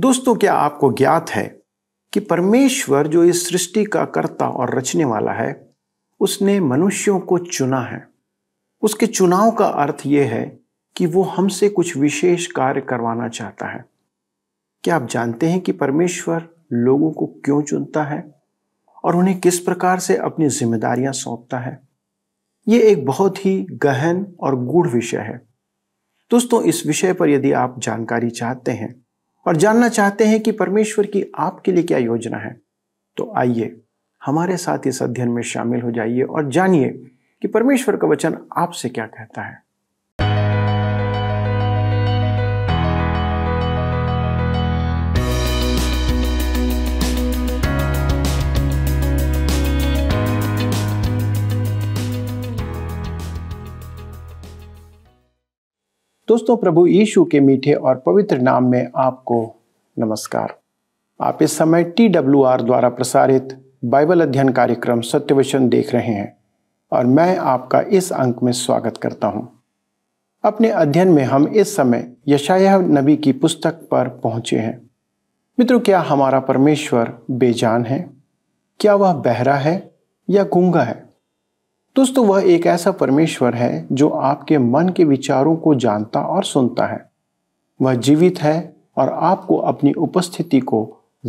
दोस्तों क्या आपको ज्ञात है कि परमेश्वर जो इस सृष्टि का कर्ता और रचने वाला है उसने मनुष्यों को चुना है उसके चुनाव का अर्थ यह है कि वो हमसे कुछ विशेष कार्य करवाना चाहता है क्या आप जानते हैं कि परमेश्वर लोगों को क्यों चुनता है और उन्हें किस प्रकार से अपनी जिम्मेदारियां सौंपता है ये एक बहुत ही गहन और गूढ़ विषय है दोस्तों इस विषय पर यदि आप जानकारी चाहते हैं और जानना चाहते हैं कि परमेश्वर की आपके लिए क्या योजना है तो आइए हमारे साथ इस अध्ययन में शामिल हो जाइए और जानिए कि परमेश्वर का वचन आपसे क्या कहता है दोस्तों प्रभु यीशु के मीठे और पवित्र नाम में आपको नमस्कार आप इस समय टी डब्ल्यू आर द्वारा प्रसारित बाइबल अध्ययन कार्यक्रम सत्यवचन देख रहे हैं और मैं आपका इस अंक में स्वागत करता हूं। अपने अध्ययन में हम इस समय यशाया नबी की पुस्तक पर पहुंचे हैं मित्रों क्या हमारा परमेश्वर बेजान है क्या वह बहरा है या गूंगा है दोस्तों वह एक ऐसा परमेश्वर है जो आपके मन के विचारों को जानता और सुनता है वह जीवित है और आपको अपनी उपस्थिति को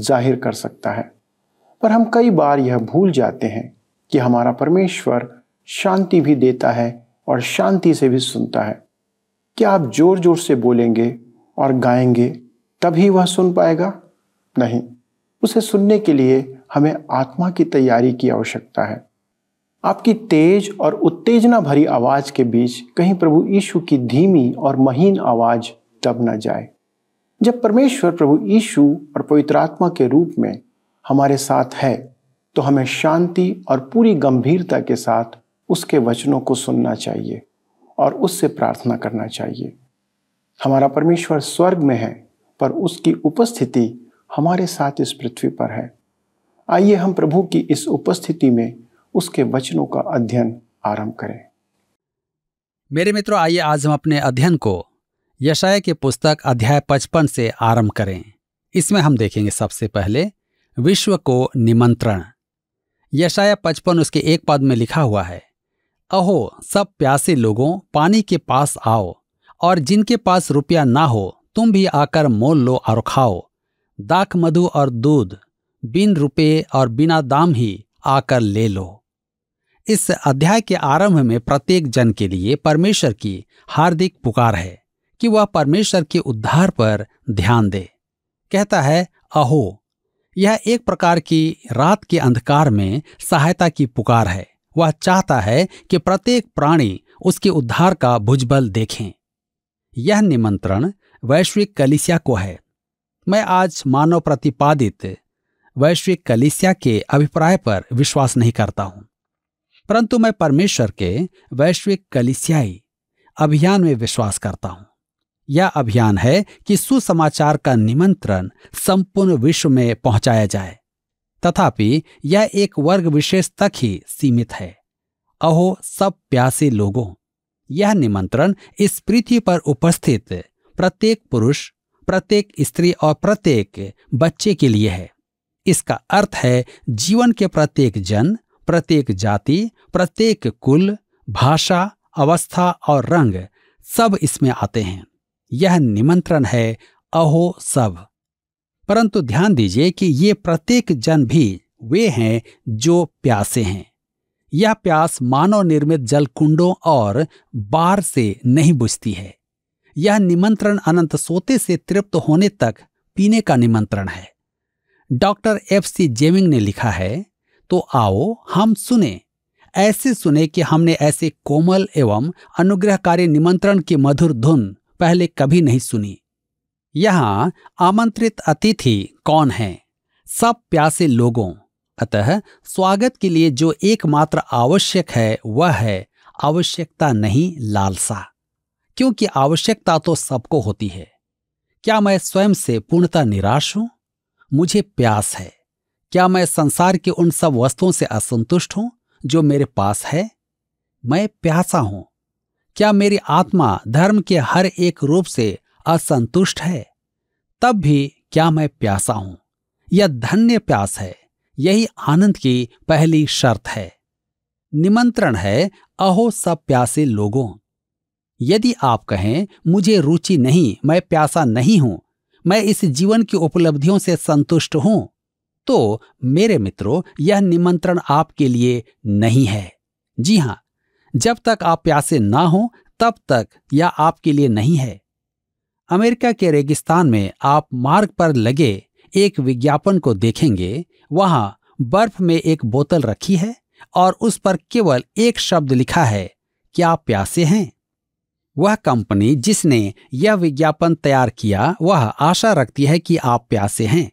जाहिर कर सकता है पर हम कई बार यह भूल जाते हैं कि हमारा परमेश्वर शांति भी देता है और शांति से भी सुनता है क्या आप जोर जोर से बोलेंगे और गाएंगे तभी वह सुन पाएगा नहीं उसे सुनने के लिए हमें आत्मा की तैयारी की आवश्यकता है आपकी तेज और उत्तेजना भरी आवाज के बीच कहीं प्रभु यीशु की धीमी और महीन आवाज दब न जाए जब परमेश्वर प्रभु यीशु और पवित्र आत्मा के रूप में हमारे साथ है तो हमें शांति और पूरी गंभीरता के साथ उसके वचनों को सुनना चाहिए और उससे प्रार्थना करना चाहिए हमारा परमेश्वर स्वर्ग में है पर उसकी उपस्थिति हमारे साथ इस पृथ्वी पर है आइए हम प्रभु की इस उपस्थिति में उसके वचनों का अध्ययन आरंभ करें मेरे मित्रों आइए आज हम अपने अध्ययन को यशाय के पुस्तक अध्याय पचपन से आरंभ करें इसमें हम देखेंगे सबसे पहले विश्व को निमंत्रण यशाया पचपन उसके एक पद में लिखा हुआ है अहो सब प्यासे लोगों पानी के पास आओ और जिनके पास रुपया ना हो तुम भी आकर मोल लो और खाओ दाक मधु और दूध बिन रुपये और बिना दाम ही आकर ले लो इस अध्याय के आरंभ में प्रत्येक जन के लिए परमेश्वर की हार्दिक पुकार है कि वह परमेश्वर के उद्धार पर ध्यान दे कहता है अहो यह एक प्रकार की रात के अंधकार में सहायता की पुकार है वह चाहता है कि प्रत्येक प्राणी उसके उद्धार का भुजबल देखें यह निमंत्रण वैश्विक कलिसिया को है मैं आज मानव प्रतिपादित वैश्विक कलिसिया के अभिप्राय पर विश्वास नहीं करता हूं परंतु मैं परमेश्वर के वैश्विक कलिसियाई अभियान में विश्वास करता हूं यह अभियान है कि सुसमाचार का निमंत्रण संपूर्ण विश्व में पहुंचाया जाए तथापि यह एक वर्ग विशेष तक ही सीमित है अहो सब प्यासे लोगों यह निमंत्रण इस पृथ्वी पर उपस्थित प्रत्येक पुरुष प्रत्येक स्त्री और प्रत्येक बच्चे के लिए है इसका अर्थ है जीवन के प्रत्येक जन प्रत्येक जाति प्रत्येक कुल भाषा अवस्था और रंग सब इसमें आते हैं यह निमंत्रण है अहो सब परंतु ध्यान दीजिए कि ये प्रत्येक जन भी वे हैं जो प्यासे हैं यह प्यास मानव निर्मित जल कुंडों और बार से नहीं बुझती है यह निमंत्रण अनंत सोते से तृप्त होने तक पीने का निमंत्रण है डॉक्टर एफ सी जेमिंग ने लिखा है तो आओ हम सुने ऐसे सुने कि हमने ऐसे कोमल एवं अनुग्रहकारी निमंत्रण की मधुर धुन पहले कभी नहीं सुनी यहां आमंत्रित अतिथि कौन है सब प्यासे लोगों अतः स्वागत के लिए जो एकमात्र आवश्यक है वह है आवश्यकता नहीं लालसा क्योंकि आवश्यकता तो सबको होती है क्या मैं स्वयं से पूर्णता निराश हूं मुझे प्यास है क्या मैं संसार की उन सब वस्तुओं से असंतुष्ट हूं जो मेरे पास है मैं प्यासा हूं क्या मेरी आत्मा धर्म के हर एक रूप से असंतुष्ट है तब भी क्या मैं प्यासा हूं यह धन्य प्यास है यही आनंद की पहली शर्त है निमंत्रण है अहो सब प्यासे लोगों यदि आप कहें मुझे रुचि नहीं मैं प्यासा नहीं हूं मैं इस जीवन की उपलब्धियों से संतुष्ट हूं तो मेरे मित्रों यह निमंत्रण आपके लिए नहीं है जी हां जब तक आप प्यासे ना हो तब तक यह आपके लिए नहीं है अमेरिका के रेगिस्तान में आप मार्ग पर लगे एक विज्ञापन को देखेंगे वहां बर्फ में एक बोतल रखी है और उस पर केवल एक शब्द लिखा है क्या प्यासे हैं वह कंपनी जिसने यह विज्ञापन तैयार किया वह आशा रखती है कि आप प्यासे हैं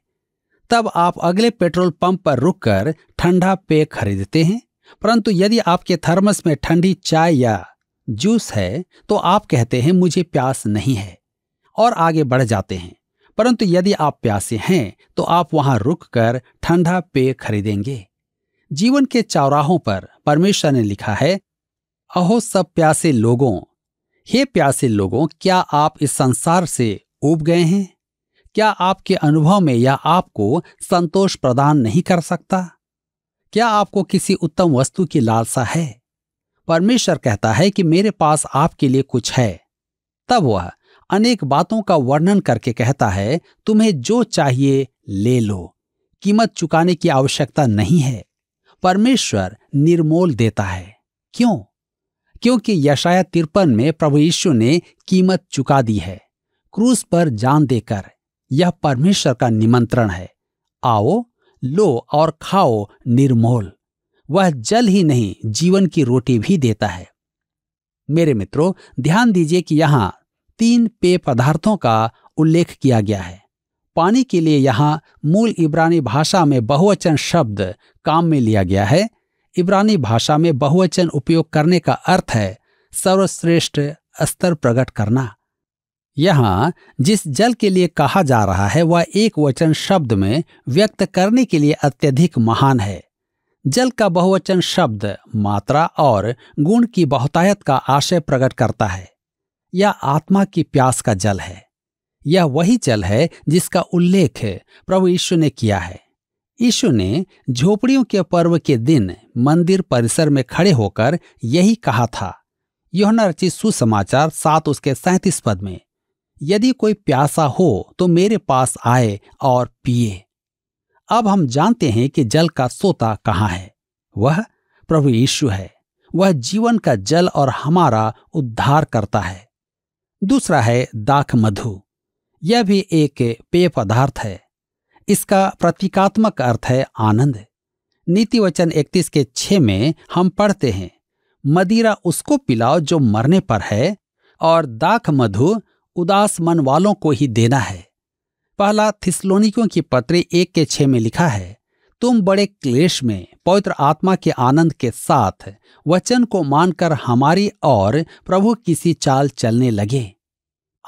तब आप अगले पेट्रोल पंप पर रुककर ठंडा पेय खरीदते हैं परंतु यदि आपके थर्मस में ठंडी चाय या जूस है तो आप कहते हैं मुझे प्यास नहीं है और आगे बढ़ जाते हैं परंतु यदि आप प्यासे हैं तो आप वहां रुककर ठंडा पेय खरीदेंगे जीवन के चौराहों पर परमेश्वर ने लिखा है अहो सब प्यासे लोगों हे प्यासे लोगों क्या आप इस संसार से उब गए हैं क्या आपके अनुभव में यह आपको संतोष प्रदान नहीं कर सकता क्या आपको किसी उत्तम वस्तु की लालसा है परमेश्वर कहता है कि मेरे पास आपके लिए कुछ है तब वह अनेक बातों का वर्णन करके कहता है तुम्हें जो चाहिए ले लो कीमत चुकाने की आवश्यकता नहीं है परमेश्वर निर्मोल देता है क्यों क्योंकि यशाया तिरपन में प्रभु यीशु ने कीमत चुका दी है क्रूस पर जान देकर यह परमेश्वर का निमंत्रण है आओ लो और खाओ निर्मोल वह जल ही नहीं जीवन की रोटी भी देता है मेरे मित्रों ध्यान दीजिए कि यहाँ तीन पेय पदार्थों का उल्लेख किया गया है पानी के लिए यहां मूल इब्रानी भाषा में बहुवचन शब्द काम में लिया गया है इब्रानी भाषा में बहुवचन उपयोग करने का अर्थ है सर्वश्रेष्ठ स्तर प्रकट करना यहाँ जिस जल के लिए कहा जा रहा है वह एक वचन शब्द में व्यक्त करने के लिए अत्यधिक महान है जल का बहुवचन शब्द मात्रा और गुण की बहुतायत का आशय प्रकट करता है यह आत्मा की प्यास का जल है यह वही जल है जिसका उल्लेख प्रभु यीशु ने किया है यीशु ने झोपड़ियों के पर्व के दिन मंदिर परिसर में खड़े होकर यही कहा था योहना रचित सुसमाचार सात उसके सैंतीस पद में यदि कोई प्यासा हो तो मेरे पास आए और पिए अब हम जानते हैं कि जल का सोता कहाँ है वह प्रभु यीशु है वह जीवन का जल और हमारा उद्धार करता है दूसरा है दाख मधु यह भी एक पेय पदार्थ है इसका प्रतीकात्मक अर्थ है आनंद नीति वचन इकतीस के छ में हम पढ़ते हैं मदिरा उसको पिलाओ जो मरने पर है और दाख मधु उदास मन वालों को ही देना है पहला थिसलोनिकों की पत्री एक के छः में लिखा है तुम बड़े क्लेश में पवित्र आत्मा के आनंद के साथ वचन को मानकर हमारी और प्रभु किसी चाल चलने लगे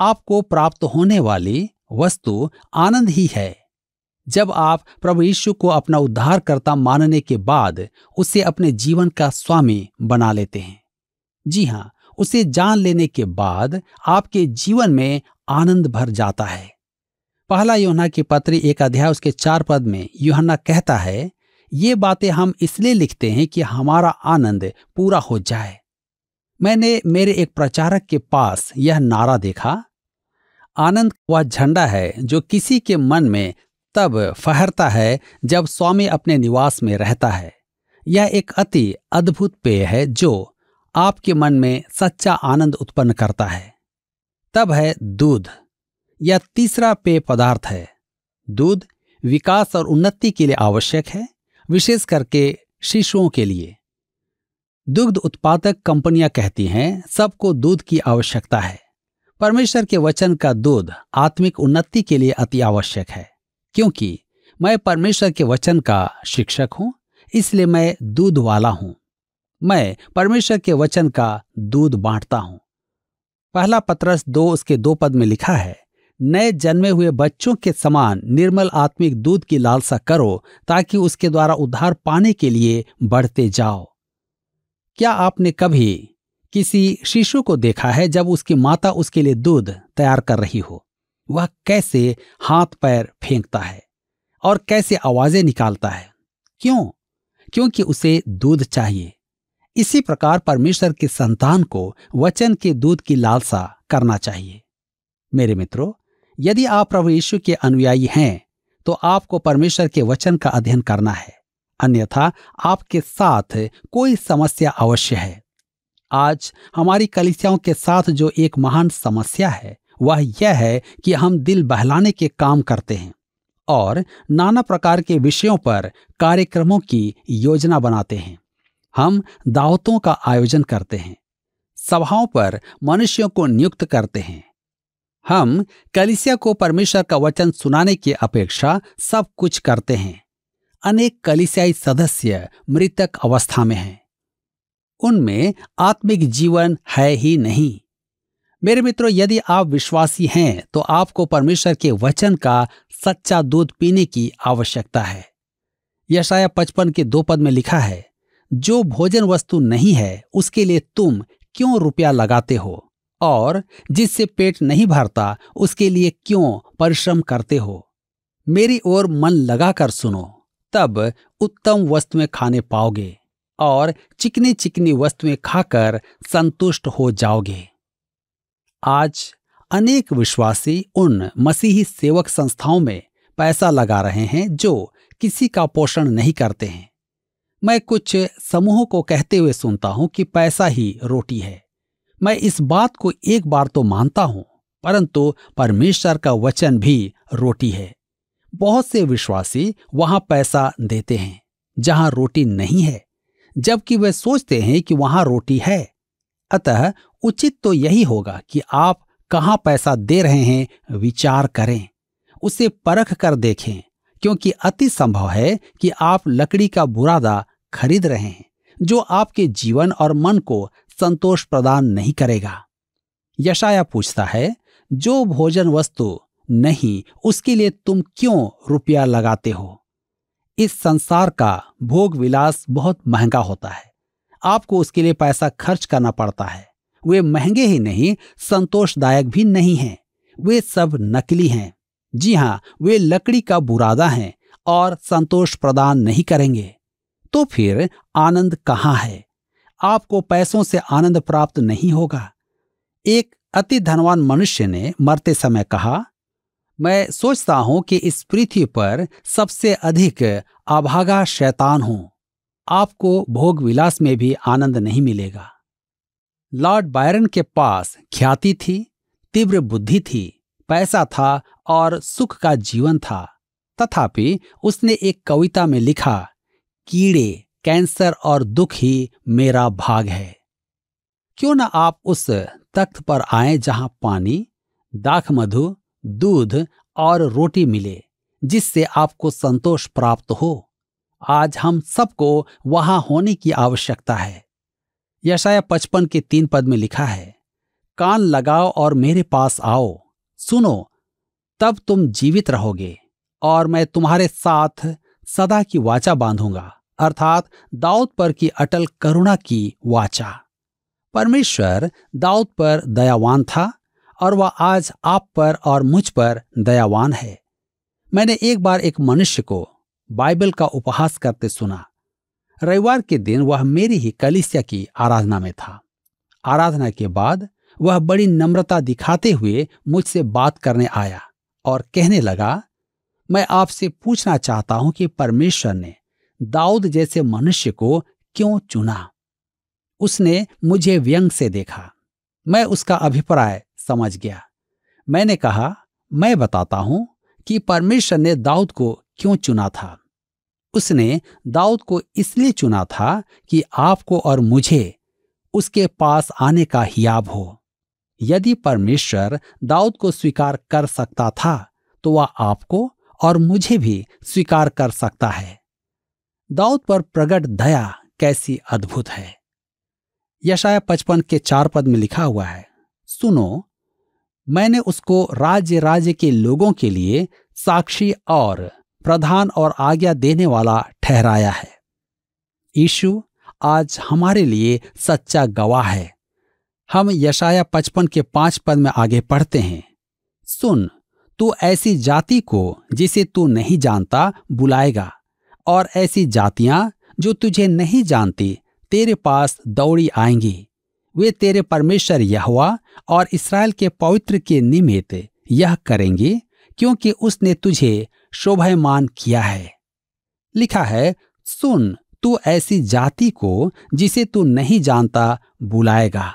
आपको प्राप्त होने वाली वस्तु आनंद ही है जब आप प्रभु यीशु को अपना उद्धारकर्ता मानने के बाद उसे अपने जीवन का स्वामी बना लेते हैं जी हाँ उसे जान लेने के बाद आपके जीवन में आनंद भर जाता है पहला योना की पत्र एक अध्याय उसके चार पद में योहना कहता है ये बातें हम इसलिए लिखते हैं कि हमारा आनंद पूरा हो जाए मैंने मेरे एक प्रचारक के पास यह नारा देखा आनंद वह झंडा है जो किसी के मन में तब फहरता है जब स्वामी अपने निवास में रहता है यह एक अति अद्भुत पेय है जो आपके मन में सच्चा आनंद उत्पन्न करता है तब है दूध या तीसरा पेय पदार्थ है दूध विकास और उन्नति के लिए आवश्यक है विशेष करके शिशुओं के लिए दुग्ध उत्पादक कंपनियां कहती हैं सबको दूध की आवश्यकता है परमेश्वर के वचन का दूध आत्मिक उन्नति के लिए अति आवश्यक है क्योंकि मैं परमेश्वर के वचन का शिक्षक हूं इसलिए मैं दूध वाला हूं मैं परमेश्वर के वचन का दूध बांटता हूं पहला पत्रस दो उसके दो पद में लिखा है नए जन्मे हुए बच्चों के समान निर्मल आत्मिक दूध की लालसा करो ताकि उसके द्वारा उद्धार पाने के लिए बढ़ते जाओ क्या आपने कभी किसी शिशु को देखा है जब उसकी माता उसके लिए दूध तैयार कर रही हो वह कैसे हाथ पैर फेंकता है और कैसे आवाजें निकालता है क्यों क्योंकि उसे दूध चाहिए इसी प्रकार परमेश्वर के संतान को वचन के दूध की लालसा करना चाहिए मेरे मित्रों यदि आप प्रभु यीशु के अनुयायी हैं तो आपको परमेश्वर के वचन का अध्ययन करना है अन्यथा आपके साथ कोई समस्या अवश्य है आज हमारी कलिसियाओं के साथ जो एक महान समस्या है वह यह है कि हम दिल बहलाने के काम करते हैं और नाना प्रकार के विषयों पर कार्यक्रमों की योजना बनाते हैं हम दावतों का आयोजन करते हैं सभाओं पर मनुष्यों को नियुक्त करते हैं हम कलिसिया को परमेश्वर का वचन सुनाने की अपेक्षा सब कुछ करते हैं अनेक कलिसियाई सदस्य मृतक अवस्था में हैं उनमें आत्मिक जीवन है ही नहीं मेरे मित्रों यदि आप विश्वासी हैं तो आपको परमेश्वर के वचन का सच्चा दूध पीने की आवश्यकता है यशाया पचपन के दो पद में लिखा है जो भोजन वस्तु नहीं है उसके लिए तुम क्यों रुपया लगाते हो और जिससे पेट नहीं भरता उसके लिए क्यों परिश्रम करते हो मेरी ओर मन लगाकर सुनो तब उत्तम वस्तुएं खाने पाओगे और चिकनी चिकनी वस्तुएं खाकर संतुष्ट हो जाओगे आज अनेक विश्वासी उन मसीही सेवक संस्थाओं में पैसा लगा रहे हैं जो किसी का पोषण नहीं करते हैं मैं कुछ समूहों को कहते हुए सुनता हूं कि पैसा ही रोटी है मैं इस बात को एक बार तो मानता हूं परंतु परमेश्वर का वचन भी रोटी है बहुत से विश्वासी वहां पैसा देते हैं जहां रोटी नहीं है जबकि वे सोचते हैं कि वहां रोटी है अतः उचित तो यही होगा कि आप कहाँ पैसा दे रहे हैं विचार करें उसे परख कर देखें क्योंकि अति संभव है कि आप लकड़ी का बुरादा खरीद रहे हैं जो आपके जीवन और मन को संतोष प्रदान नहीं करेगा यशाया पूछता है जो भोजन वस्तु नहीं उसके लिए तुम क्यों रुपया लगाते हो इस संसार का भोग विलास बहुत महंगा होता है आपको उसके लिए पैसा खर्च करना पड़ता है वे महंगे ही नहीं संतोषदायक भी नहीं हैं वे सब नकली हैं जी हाँ वे लकड़ी का बुरादा हैं और संतोष प्रदान नहीं करेंगे तो फिर आनंद कहाँ है आपको पैसों से आनंद प्राप्त नहीं होगा एक अति धनवान मनुष्य ने मरते समय कहा मैं सोचता हूं कि इस पृथ्वी पर सबसे अधिक अभागा शैतान हूं आपको भोग विलास में भी आनंद नहीं मिलेगा लॉर्ड बायरन के पास ख्याति थी तीव्र बुद्धि थी पैसा था और सुख का जीवन था तथापि उसने एक कविता में लिखा कीड़े कैंसर और दुख ही मेरा भाग है क्यों ना आप उस तख्त पर आए जहां पानी दाख मधु दूध और रोटी मिले जिससे आपको संतोष प्राप्त हो आज हम सबको वहां होने की आवश्यकता है यशाया पचपन के तीन पद में लिखा है कान लगाओ और मेरे पास आओ सुनो तब तुम जीवित रहोगे और मैं तुम्हारे साथ सदा की वाचा बांधूंगा अर्थात दाऊद पर की अटल करुणा की वाचा परमेश्वर दाऊद पर दयावान था और वह आज आप पर और मुझ पर दयावान है मैंने एक बार एक मनुष्य को बाइबल का उपहास करते सुना रविवार के दिन वह मेरी ही कलिसिया की आराधना में था आराधना के बाद वह बड़ी नम्रता दिखाते हुए मुझसे बात करने आया और कहने लगा मैं आपसे पूछना चाहता हूं कि परमेश्वर ने दाऊद जैसे मनुष्य को क्यों चुना उसने मुझे व्यंग से देखा मैं उसका अभिप्राय समझ गया मैंने कहा मैं बताता हूं कि परमेश्वर ने दाऊद को क्यों चुना था उसने दाऊद को इसलिए चुना था कि आपको और मुझे उसके पास आने का हियाब हो यदि परमेश्वर दाऊद को स्वीकार कर सकता था तो वह आपको और मुझे भी स्वीकार कर सकता है दाऊद पर प्रकट दया कैसी अद्भुत है यशाया पचपन के चार पद में लिखा हुआ है सुनो मैंने उसको राज्य राज्य के लोगों के लिए साक्षी और प्रधान और आज्ञा देने वाला ठहराया है यीशु आज हमारे लिए सच्चा गवाह है हम यशाया पचपन के पांच पद में आगे पढ़ते हैं सुन तू ऐसी जाति को जिसे तू नहीं जानता बुलाएगा और ऐसी जातियां जो तुझे नहीं जानती तेरे पास दौड़ी आएंगी वे तेरे परमेश्वर यहवा और इसराइल के पवित्र के निमित्त यह करेंगे क्योंकि उसने तुझे शोभायमान किया है लिखा है सुन तू ऐसी जाति को जिसे तू नहीं जानता बुलाएगा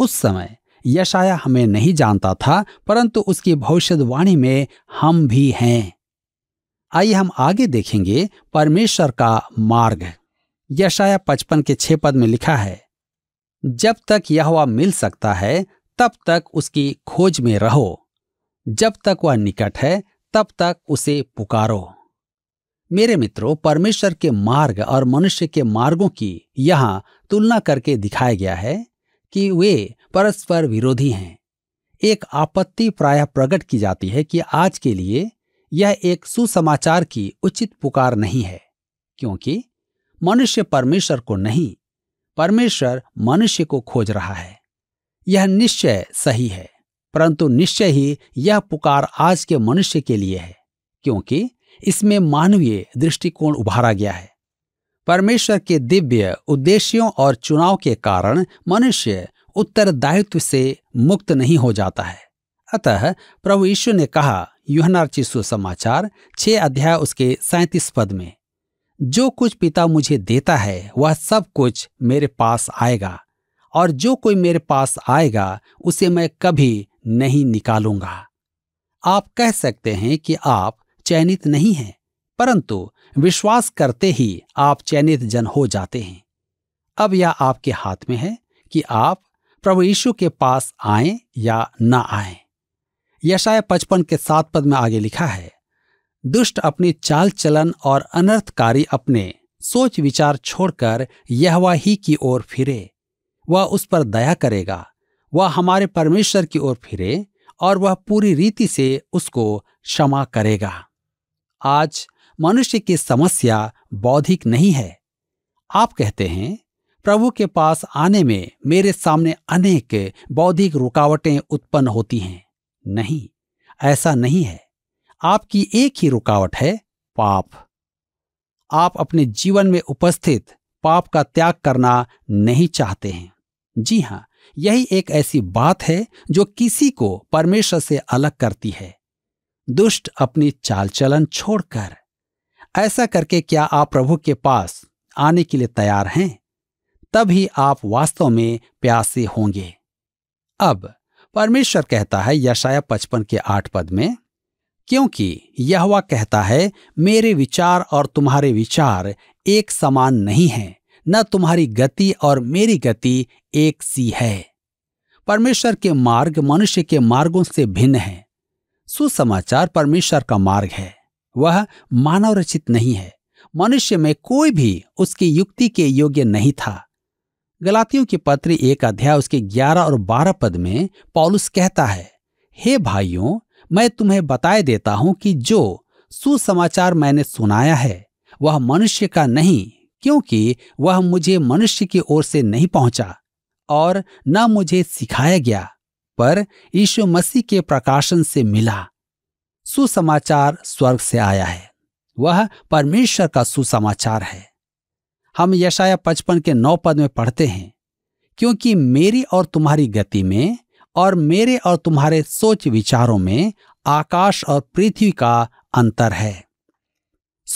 उस समय यशाया हमें नहीं जानता था परंतु उसकी भविष्यवाणी में हम भी हैं आइए हम आगे देखेंगे परमेश्वर का मार्ग यशाया पचपन के छह पद में लिखा है जब तक यह मिल सकता है तब तक उसकी खोज में रहो जब तक वह निकट है तब तक उसे पुकारो मेरे मित्रों परमेश्वर के मार्ग और मनुष्य के मार्गों की यहां तुलना करके दिखाया गया है कि वे परस्पर विरोधी हैं एक आपत्ति प्राय प्रकट की जाती है कि आज के लिए यह एक सुसमाचार की उचित पुकार नहीं है क्योंकि मनुष्य परमेश्वर को नहीं परमेश्वर मनुष्य को खोज रहा है यह निश्चय सही है परंतु निश्चय ही यह पुकार आज के मनुष्य के लिए है क्योंकि इसमें मानवीय दृष्टिकोण उभारा गया है परमेश्वर के दिव्य उद्देश्यों और चुनाव के कारण मनुष्य उत्तरदायित्व से मुक्त नहीं हो जाता है अतः प्रभु यीशु ने कहा युहनार्ची सुसमाचार छे अध्याय उसके सैंतीस पद में जो कुछ पिता मुझे देता है वह सब कुछ मेरे पास आएगा और जो कोई मेरे पास आएगा उसे मैं कभी नहीं निकालूंगा आप कह सकते हैं कि आप चयनित नहीं हैं परंतु विश्वास करते ही आप चयनित जन हो जाते हैं अब यह आपके हाथ में है कि आप प्रभु यीशु के पास आए या ना आए यशाय पचपन के सात पद में आगे लिखा है दुष्ट अपनी चाल चलन और अनर्थकारी अपने सोच विचार छोड़कर यह ही की ओर फिरे वह उस पर दया करेगा वह हमारे परमेश्वर की ओर फिरे और वह पूरी रीति से उसको क्षमा करेगा आज मनुष्य की समस्या बौद्धिक नहीं है आप कहते हैं प्रभु के पास आने में मेरे सामने अनेक बौद्धिक रुकावटें उत्पन्न होती हैं नहीं ऐसा नहीं है आपकी एक ही रुकावट है पाप आप अपने जीवन में उपस्थित पाप का त्याग करना नहीं चाहते हैं जी हाँ यही एक ऐसी बात है जो किसी को परमेश्वर से अलग करती है दुष्ट अपनी चाल चलन छोड़कर ऐसा करके क्या आप प्रभु के पास आने के लिए तैयार हैं तभी आप वास्तव में प्यासे होंगे अब परमेश्वर कहता है यशाया पचपन के आठ पद में क्योंकि यह कहता है मेरे विचार और तुम्हारे विचार एक समान नहीं है न तुम्हारी गति और मेरी गति एक सी है परमेश्वर के मार्ग मनुष्य के मार्गों से भिन्न है सुसमाचार परमेश्वर का मार्ग है वह मानव रचित नहीं है मनुष्य में कोई भी उसकी युक्ति के योग्य नहीं था गलातियों की पत्री एक अध्याय उसके ग्यारह और बारह पद में पॉलुस कहता है हे भाइयों मैं तुम्हें बताए देता हूं कि जो सुसमाचार मैंने सुनाया है वह मनुष्य का नहीं क्योंकि वह मुझे मनुष्य की ओर से नहीं पहुंचा और न मुझे सिखाया गया पर यीशु मसीह के प्रकाशन से मिला सुसमाचार स्वर्ग से आया है वह परमेश्वर का सुसमाचार है हम यशाया पचपन के नौ पद में पढ़ते हैं क्योंकि मेरी और तुम्हारी गति में और मेरे और तुम्हारे सोच विचारों में आकाश और पृथ्वी का अंतर है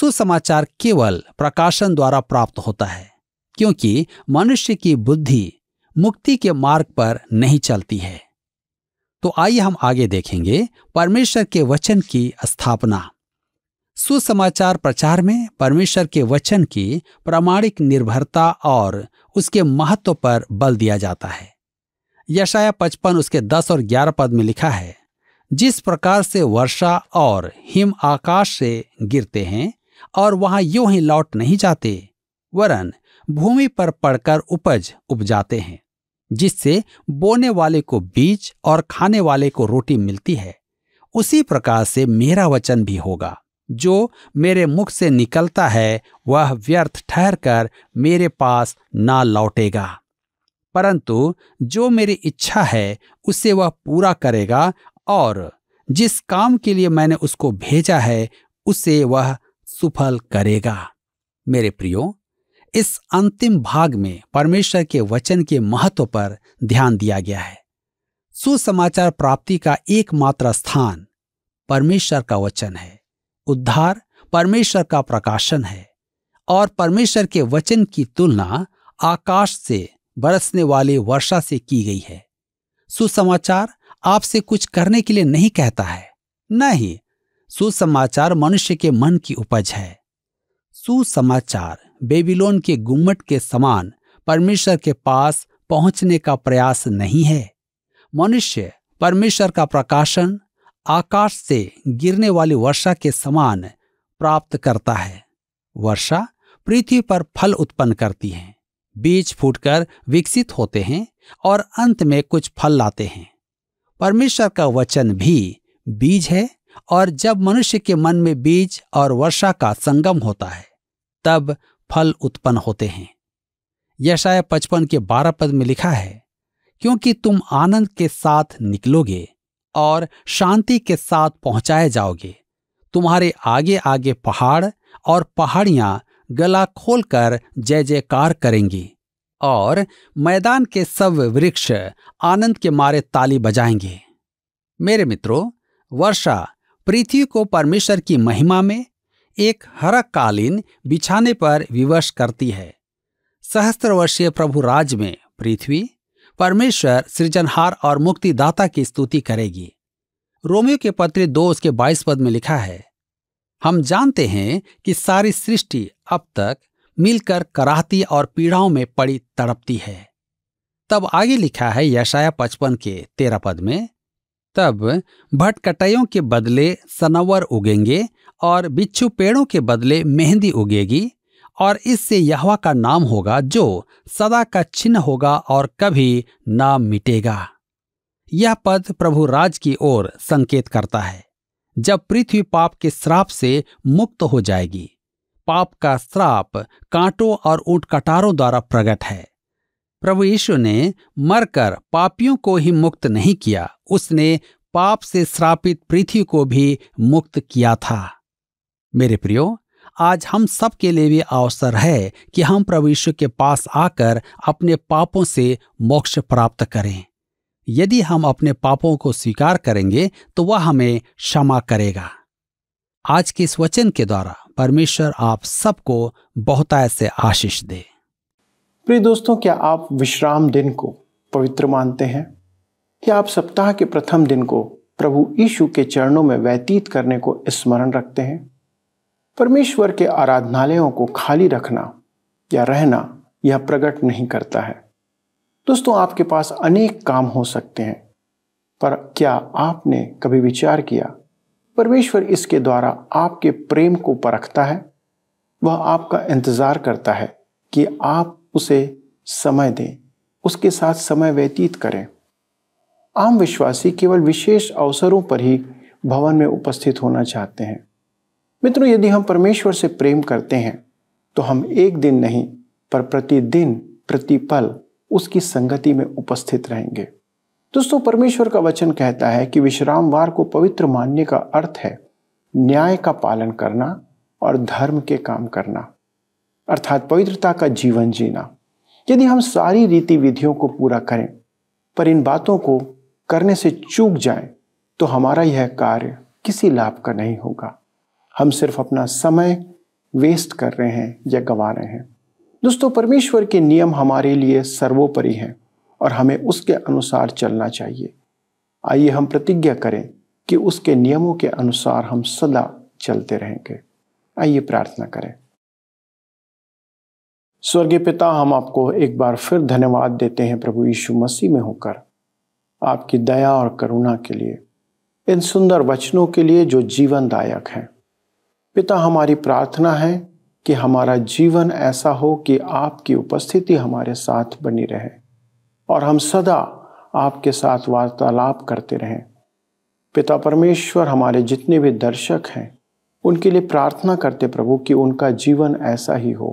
सुसमाचार केवल प्रकाशन द्वारा प्राप्त होता है क्योंकि मनुष्य की बुद्धि मुक्ति के मार्ग पर नहीं चलती है तो आइए हम आगे देखेंगे परमेश्वर के वचन की स्थापना सुसमाचार प्रचार में परमेश्वर के वचन की प्रामाणिक निर्भरता और उसके महत्व पर बल दिया जाता है यशाया पचपन उसके दस और ग्यारह पद में लिखा है जिस प्रकार से वर्षा और हिम आकाश से गिरते हैं और वहां यूं ही लौट नहीं जाते वरन भूमि पर पड़कर उपज उपजाते हैं जिससे बोने वाले को बीज और खाने वाले को रोटी मिलती है उसी प्रकार से मेरा वचन भी होगा जो मेरे मुख से निकलता है वह व्यर्थ ठहर कर मेरे पास ना लौटेगा परंतु जो मेरी इच्छा है उसे वह पूरा करेगा और जिस काम के लिए मैंने उसको भेजा है उसे वह सुफल करेगा मेरे प्रियो इस अंतिम भाग में परमेश्वर के वचन के महत्व पर ध्यान दिया गया है सुसमाचार प्राप्ति का एकमात्र स्थान परमेश्वर का वचन है उद्धार परमेश्वर का प्रकाशन है और परमेश्वर के वचन की तुलना आकाश से बरसने वाले वर्षा से की गई है सुसमाचार आपसे कुछ करने के लिए नहीं कहता है न ही सुसमाचार मनुष्य के मन की उपज है सुसमाचार बेबीलोन के गुम्मट के समान परमेश्वर के पास पहुंचने का प्रयास नहीं है मनुष्य परमेश्वर का प्रकाशन आकाश से गिरने वाली वर्षा के समान प्राप्त करता है वर्षा पृथ्वी पर फल उत्पन्न करती है बीज फूटकर विकसित होते हैं और अंत में कुछ फल लाते हैं परमेश्वर का वचन भी बीज है और जब मनुष्य के मन में बीज और वर्षा का संगम होता है तब फल उत्पन्न होते हैं यशाय पचपन के बारह पद में लिखा है क्योंकि तुम आनंद के साथ निकलोगे और शांति के साथ पहुंचाए जाओगे तुम्हारे आगे आगे पहाड़ और पहाड़ियां गला खोलकर जय जयकार करेंगी और मैदान के सब वृक्ष आनंद के मारे ताली बजाएंगे मेरे मित्रों वर्षा पृथ्वी को परमेश्वर की महिमा में एक हरक कालीन बिछाने पर विवश करती है सहस्त्र वर्षीय प्रभु राज में पृथ्वी परमेश्वर सृजनहार और मुक्तिदाता की स्तुति करेगी रोमियो के पत्र दो उसके बाईस पद में लिखा है हम जानते हैं कि सारी सृष्टि अब तक मिलकर कराहती और पीड़ाओं में पड़ी तड़पती है तब आगे लिखा है यशाया पचपन के तेरह पद में तब भटकटयों के बदले सनवर उगेंगे और बिच्छू पेड़ों के बदले मेहंदी उगेगी और इससे यहवा का नाम होगा जो सदा का चिन्ह होगा और कभी ना मिटेगा यह पद प्रभु राज की ओर संकेत करता है जब पृथ्वी पाप के श्राप से मुक्त हो जाएगी पाप का श्राप कांटों और ऊंट कटारों द्वारा प्रकट है प्रभु यीशु ने मरकर पापियों को ही मुक्त नहीं किया उसने पाप से श्रापित पृथ्वी को भी मुक्त किया था मेरे प्रियो आज हम सब के लिए भी अवसर है कि हम प्रभु के पास आकर अपने पापों से मोक्ष प्राप्त करें यदि हम अपने पापों को स्वीकार करेंगे तो वह हमें क्षमा करेगा आज के इस वचन के द्वारा परमेश्वर आप सबको बहुताय से आशीष दे प्रिय दोस्तों क्या आप विश्राम दिन को पवित्र मानते हैं क्या आप सप्ताह के प्रथम दिन को प्रभु यीशु के चरणों में व्यतीत करने को स्मरण रखते हैं परमेश्वर के आराधनालयों को खाली रखना या रहना यह प्रकट नहीं करता है दोस्तों आपके पास अनेक काम हो सकते हैं पर क्या आपने कभी विचार किया परमेश्वर इसके द्वारा आपके प्रेम को परखता है वह आपका इंतजार करता है कि आप उसे समय दें उसके साथ समय व्यतीत करें आम विश्वासी केवल विशेष अवसरों पर ही भवन में उपस्थित होना चाहते हैं मित्रों यदि हम परमेश्वर से प्रेम करते हैं तो हम एक दिन नहीं पर प्रतिदिन प्रतिपल उसकी संगति में उपस्थित रहेंगे दोस्तों परमेश्वर का वचन कहता है कि विश्रामवार को पवित्र मानने का अर्थ है न्याय का पालन करना और धर्म के काम करना अर्थात पवित्रता का जीवन जीना यदि हम सारी रीति विधियों को पूरा करें पर इन बातों को करने से चूक जाएं, तो हमारा यह कार्य किसी लाभ का नहीं होगा हम सिर्फ अपना समय वेस्ट कर रहे हैं या गंवा रहे हैं दोस्तों परमेश्वर के नियम हमारे लिए सर्वोपरि हैं और हमें उसके अनुसार चलना चाहिए आइए हम प्रतिज्ञा करें कि उसके नियमों के अनुसार हम सदा चलते रहेंगे आइए प्रार्थना करें स्वर्गीय पिता हम आपको एक बार फिर धन्यवाद देते हैं प्रभु यीशु मसीह में होकर आपकी दया और करुणा के लिए इन सुंदर वचनों के लिए जो जीवनदायक हैं पिता हमारी प्रार्थना है कि हमारा जीवन ऐसा हो कि आपकी उपस्थिति हमारे साथ बनी रहे और हम सदा आपके साथ वार्तालाप करते रहें पिता परमेश्वर हमारे जितने भी दर्शक हैं उनके लिए प्रार्थना करते प्रभु कि उनका जीवन ऐसा ही हो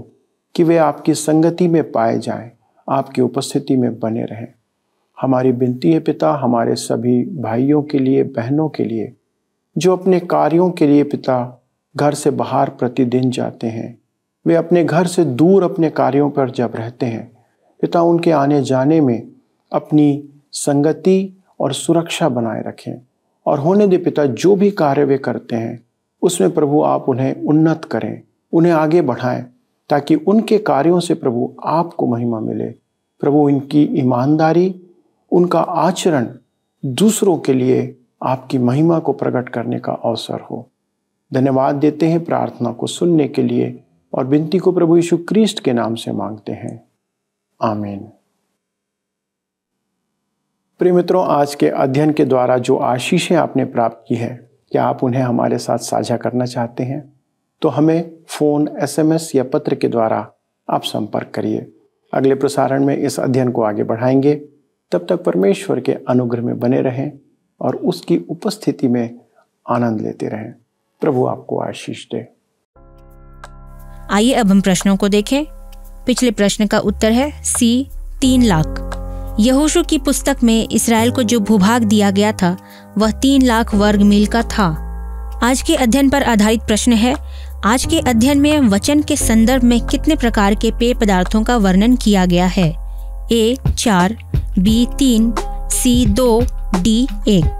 कि वे आपकी संगति में पाए जाएं, आपकी उपस्थिति में बने रहें हमारी विनती है पिता हमारे सभी भाइयों के लिए बहनों के लिए जो अपने कार्यों के लिए पिता घर से बाहर प्रतिदिन जाते हैं वे अपने घर से दूर अपने कार्यों पर जब रहते हैं पिता उनके आने जाने में अपनी संगति और सुरक्षा बनाए रखें और होने दे पिता जो भी कार्य वे करते हैं उसमें प्रभु आप उन्हें उन्नत करें उन्हें आगे बढ़ाएं ताकि उनके कार्यों से प्रभु आपको महिमा मिले प्रभु इनकी ईमानदारी उनका आचरण दूसरों के लिए आपकी महिमा को प्रकट करने का अवसर हो धन्यवाद देते हैं प्रार्थना को सुनने के लिए और विनती को प्रभु यीशु क्रिस्ट के नाम से मांगते हैं आमीन प्रिय मित्रों आज के अध्ययन के द्वारा जो आशीषें आपने प्राप्त की है क्या आप उन्हें हमारे साथ साझा करना चाहते हैं तो हमें फ़ोन एसएमएस या पत्र के द्वारा आप संपर्क करिए अगले प्रसारण में इस अध्ययन को आगे बढ़ाएंगे तब तक परमेश्वर के अनुग्रह में बने रहें और उसकी उपस्थिति में आनंद लेते रहें प्रभु आपको आशीष दे आइए अब हम प्रश्नों को देखें पिछले प्रश्न का उत्तर है सी तीन लाख यहोशु की पुस्तक में इसराइल को जो भूभाग दिया गया था वह तीन लाख वर्ग मील का था आज के अध्ययन पर आधारित प्रश्न है आज के अध्ययन में वचन के संदर्भ में कितने प्रकार के पेय पदार्थों का वर्णन किया गया है ए चार बी तीन सी दो डी एक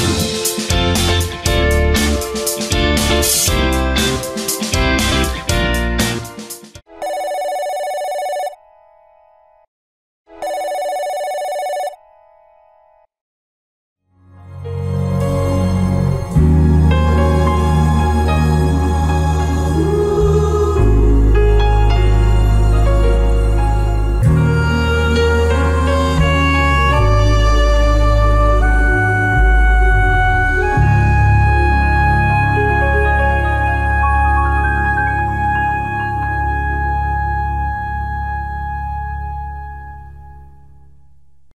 Thank you.